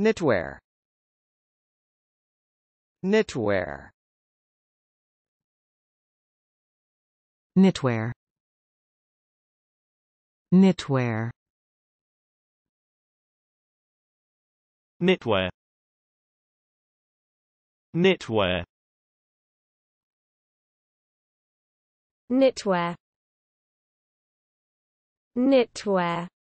Knitwear Knitwear Knitwear Knitwear Knitwear Knitwear Knitwear Knitwear